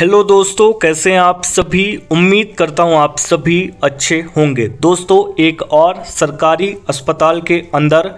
hello दोस्तों कैसे हैं आप सभी उम्मीद करता हूं आप सभी अच्छे होंगे दोस्तों एक और सरकारी अस्पताल के अंदर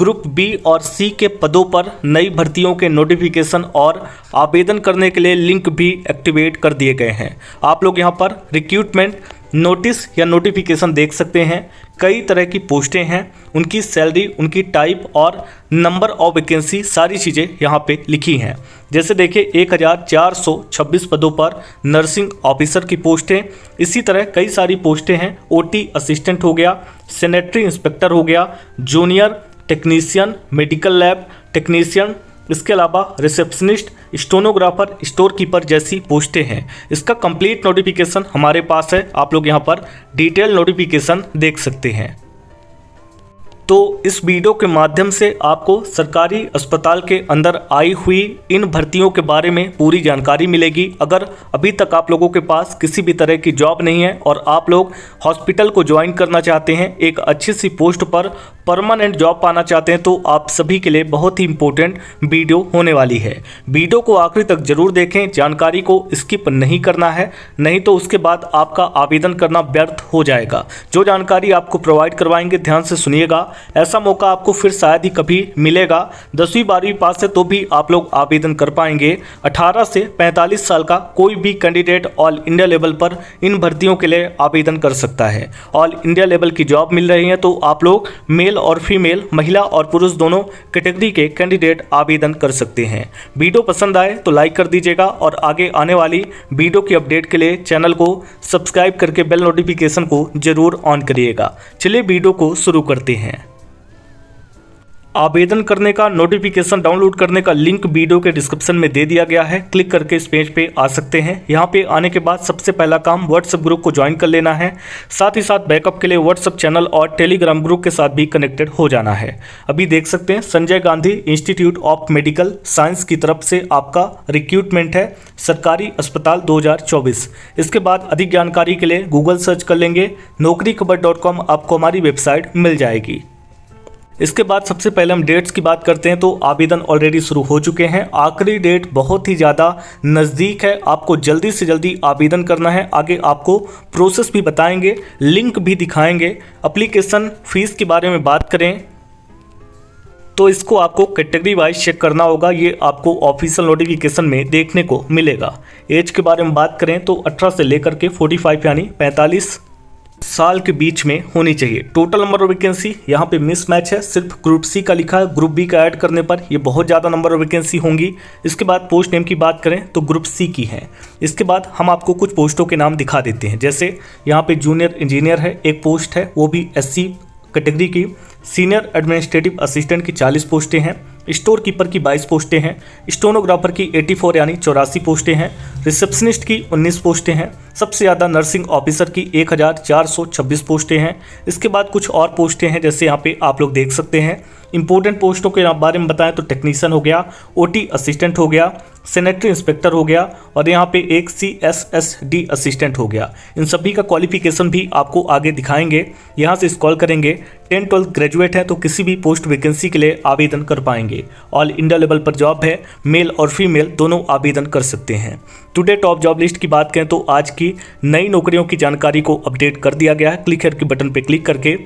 ग्रुप बी और सी के पदों पर नई भर्तियों के नोटिफिकेशन और आवेदन करने के लिए लिंक भी एक्टिवेट कर दिए गए हैं आप लोग यहां पर रिक्रूटमेंट नोटिस या नोटिफिकेशन देख सकते हैं कई तरह की पोस्टें हैं उनकी सैलरी उनकी टाइप और नंबर ऑफ वैकेंसी सारी चीज़ें यहाँ पे लिखी हैं जैसे देखिए 1426 पदों पर नर्सिंग ऑफिसर की पोस्टें इसी तरह कई सारी पोस्टें हैं ओटी असिस्टेंट हो गया सेनेटरी इंस्पेक्टर हो गया junior technician medical lab technician इसके अलावा रिसेप्शनिस्ट स्टोनोग्राफर स्टोर कीपर जैसी पोस्टें हैं इसका कंप्लीट नोटिफिकेशन हमारे पास है आप लोग यहाँ पर डिटेल नोटिफिकेशन देख सकते हैं तो इस वीडियो के माध्यम से आपको सरकारी अस्पताल के अंदर आई हुई इन भर्तियों के बारे में पूरी जानकारी मिलेगी अगर अभी तक आप लोगों के पास किसी भी तरह की जॉब नहीं है और आप लोग हॉस्पिटल को ज्वाइन करना चाहते हैं एक अच्छी सी पोस्ट पर परमानेंट जॉब पाना चाहते हैं तो आप सभी के लिए बहुत ही इंपॉर्टेंट वीडियो होने वाली है वीडियो को आखिरी तक जरूर देखें जानकारी को स्किप नहीं करना है नहीं तो उसके बाद आपका आवेदन करना व्यर्थ हो जाएगा जो जानकारी आपको प्रोवाइड करवाएंगे ध्यान से सुनिएगा ऐसा मौका आपको फिर शायद ही कभी मिलेगा दसवीं बारहवीं पास से तो भी आप लोग आवेदन कर पाएंगे 18 से 45 साल का कोई भी कैंडिडेट ऑल इंडिया लेवल पर इन भर्तियों के लिए आवेदन कर सकता है ऑल इंडिया लेवल की जॉब मिल रही है तो आप लोग मेल और फीमेल महिला और पुरुष दोनों कैटेगरी के कैंडिडेट आवेदन कर सकते हैं वीडियो पसंद आए तो लाइक कर दीजिएगा और आगे आने वाली वीडियो की अपडेट के लिए चैनल को सब्सक्राइब करके बेल नोटिफिकेशन को जरूर ऑन करिएगा चलिए वीडियो को शुरू करते हैं आवेदन करने का नोटिफिकेशन डाउनलोड करने का लिंक वीडियो के डिस्क्रिप्शन में दे दिया गया है क्लिक करके इस पेज पे आ सकते हैं यहाँ पे आने के बाद सबसे पहला काम व्हाट्सएप ग्रुप को ज्वाइन कर लेना है साथ ही साथ बैकअप के लिए व्हाट्सएप चैनल और टेलीग्राम ग्रुप के साथ भी कनेक्टेड हो जाना है अभी देख सकते हैं Sanjay Gandhi institute of medical science की तरफ से आपका रिक्रूटमेंट है सरकारी अस्पताल दो इसके बाद अधिक जानकारी के लिए गूगल सर्च कर लेंगे नौकरी आपको हमारी वेबसाइट मिल जाएगी इसके बाद सबसे पहले हम डेट्स की बात करते हैं तो आवेदन ऑलरेडी शुरू हो चुके हैं आखिरी डेट बहुत ही ज़्यादा नज़दीक है आपको जल्दी से जल्दी आवेदन करना है आगे आपको प्रोसेस भी बताएंगे लिंक भी दिखाएंगे अप्लीकेशन फ़ीस के बारे में बात करें तो इसको आपको कैटेगरी वाइज चेक करना होगा ये आपको ऑफिशियल नोटिफिकेशन में देखने को मिलेगा एज के बारे में बात करें तो 18 से लेकर के 45 यानी 45 साल के बीच में होनी चाहिए टोटल नंबर ऑफ वैकेंसी यहाँ पे मिसमैच है सिर्फ ग्रुप सी का लिखा है ग्रुप बी का ऐड करने पर ये बहुत ज़्यादा नंबर ऑफ वैकेंसी होंगी इसके बाद पोस्ट नेम की बात करें तो ग्रुप सी की है इसके बाद हम आपको कुछ पोस्टों के नाम दिखा देते हैं जैसे यहाँ पे जूनियर इंजीनियर है एक पोस्ट है वो भी एस कैटेगरी की सीनियर एडमिनिस्ट्रेटिव असिस्टेंट की चालीस पोस्टें हैं स्टोर कीपर की 22 पोस्टें हैं स्टोनोग्राफर की 84 यानी चौरासी पोस्टें हैं रिसेप्शनिस्ट की 19 पोस्टें हैं सबसे ज़्यादा नर्सिंग ऑफिसर की 1426 पोस्टें हैं इसके बाद कुछ और पोस्टें हैं जैसे यहाँ पे आप लोग देख सकते हैं इंपॉर्टेंट पोस्टों के बारे में बताएं तो टेक्नीशियन हो गया ओटी असिस्टेंट हो गया सेनेटरी इंस्पेक्टर हो गया और यहाँ पे एक C S S D assistant हो गया इन सभी का क्वालिफिकेशन भी आपको आगे दिखाएंगे यहाँ से स्कॉल करेंगे टेन ट्वेल्थ ग्रेजुएट है तो किसी भी पोस्ट वैकेंसी के लिए आवेदन कर पाएंगे ऑल इंडिया लेवल पर जॉब है मेल और फीमेल दोनों आवेदन कर सकते हैं टुडे टॉप जॉब लिस्ट की बात करें तो आज की नई नौकरियों की जानकारी को अपडेट कर दिया गया है क्लिक हेयर के बटन पर क्लिक करके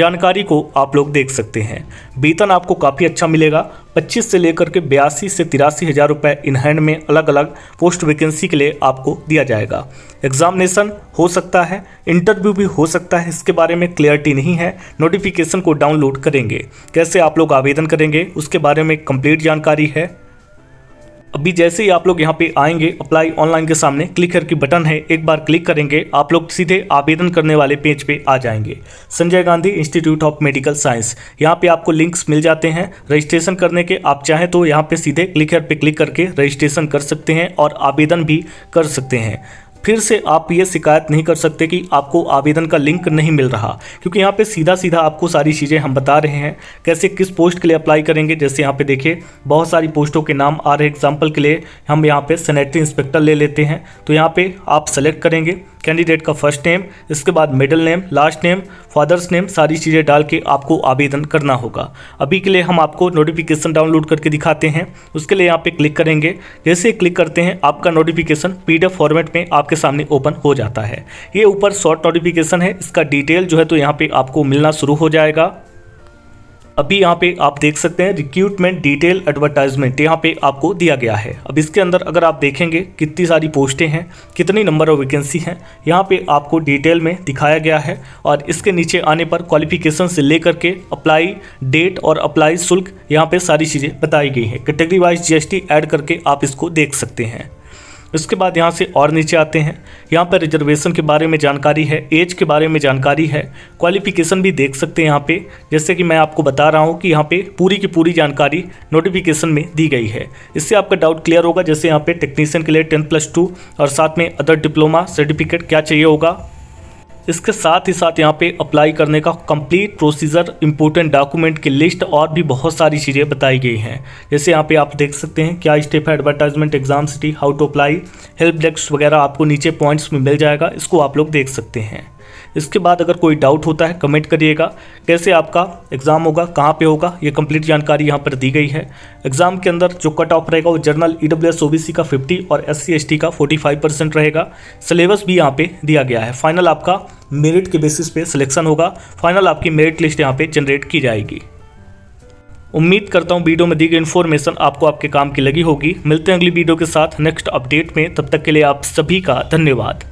जानकारी को आप लोग देख सकते हैं वेतन आपको काफ़ी अच्छा मिलेगा 25 से लेकर के बयासी से तिरासी हज़ार रुपये इन हैंड में अलग अलग पोस्ट वैकेंसी के लिए आपको दिया जाएगा एग्जामिनेशन हो सकता है इंटरव्यू भी हो सकता है इसके बारे में क्लियरिटी नहीं है नोटिफिकेशन को डाउनलोड करेंगे कैसे आप लोग आवेदन करेंगे उसके बारे में कंप्लीट जानकारी है अभी जैसे ही आप लोग यहाँ पे आएंगे अप्लाई ऑनलाइन के सामने क्लिक करके बटन है एक बार क्लिक करेंगे आप लोग सीधे आवेदन करने वाले पेज पे आ जाएंगे Sanjay Gandhi institute of medical science यहाँ पे आपको लिंक्स मिल जाते हैं रजिस्ट्रेशन करने के आप चाहें तो यहाँ पे सीधे क्लिकर पे क्लिक करके रजिस्ट्रेशन कर सकते हैं और आवेदन भी कर सकते हैं फिर से आप ये शिकायत नहीं कर सकते कि आपको आवेदन का लिंक नहीं मिल रहा क्योंकि यहाँ पे सीधा सीधा आपको सारी चीज़ें हम बता रहे हैं कैसे किस पोस्ट के लिए अप्लाई करेंगे जैसे यहाँ पे देखिए बहुत सारी पोस्टों के नाम आ रहे एग्जाम्पल के लिए हम यहाँ पे सैनिटरी इंस्पेक्टर ले लेते हैं तो यहाँ पर आप सेलेक्ट करेंगे कैंडिडेट का फर्स्ट नेम इसके बाद middle name last name father's name सारी चीज़ें डाल के आपको आवेदन करना होगा अभी के लिए हम आपको नोटिफिकेशन डाउनलोड करके दिखाते हैं उसके लिए यहाँ पे क्लिक करेंगे जैसे क्लिक करते हैं आपका नोटिफिकेशन पीडीएफ फॉर्मेट में आपके सामने ओपन हो जाता है ये ऊपर शॉर्ट नोटिफिकेशन है इसका डिटेल जो है तो यहाँ पर आपको मिलना शुरू हो जाएगा अभी यहाँ पे आप देख सकते हैं रिक्रूटमेंट डिटेल एडवर्टाइजमेंट यहाँ पे आपको दिया गया है अब इसके अंदर अगर आप देखेंगे कितनी सारी पोस्टें हैं कितनी नंबर ऑफ वैकेंसी हैं यहाँ पे आपको डिटेल में दिखाया गया है और इसके नीचे आने पर क्वालिफिकेशन से लेकर के अप्लाई डेट और अप्लाई शुल्क यहाँ पर सारी चीज़ें बताई गई हैं कैटेगरी वाइज जी एस करके आप इसको देख सकते हैं इसके बाद यहाँ से और नीचे आते हैं यहाँ पर रिजर्वेशन के बारे में जानकारी है एज के बारे में जानकारी है क्वालिफिकेशन भी देख सकते हैं यहाँ पे जैसे कि मैं आपको बता रहा हूँ कि यहाँ पे पूरी की पूरी जानकारी नोटिफिकेशन में दी गई है इससे आपका डाउट क्लियर होगा जैसे यहाँ पे टेक्नीशियन के लिए टेन प्लस टू और साथ में अदर डिप्लोमा सर्टिफिकेट क्या चाहिए होगा इसके साथ ही साथ यहाँ पे अप्लाई करने का कंप्लीट प्रोसीजर इंपोर्टेंट डॉक्यूमेंट की लिस्ट और भी बहुत सारी चीज़ें बताई गई हैं जैसे यहाँ पे आप देख सकते हैं क्या स्टेप है advertisement exam city how to apply help desk वगैरह आपको नीचे पॉइंट्स में मिल जाएगा इसको आप लोग देख सकते हैं इसके बाद अगर कोई डाउट होता है कमेंट करिएगा कैसे आपका एग्ज़ाम होगा कहाँ पे होगा ये कंप्लीट जानकारी यहाँ पर दी गई है एग्ज़ाम के अंदर जो कट ऑफ रहेगा वो general E W S O B C का फिफ्टी और एस सी एस टी का फोर्टी फाइव परसेंट रहेगा सिलेबस भी यहाँ पर दिया गया है फाइनल आपका मेरिट के बेसिस पे सिलेक्शन होगा फाइनल आपकी मेरिट लिस्ट यहाँ पर जनरेट की जाएगी उम्मीद करता हूँ वीडियो में दी गई इन्फॉर्मेशन आपको आपके काम की लगी होगी मिलते हैं अगली वीडियो के साथ नेक्स्ट अपडेट में तब तक के लिए आप सभी का धन्यवाद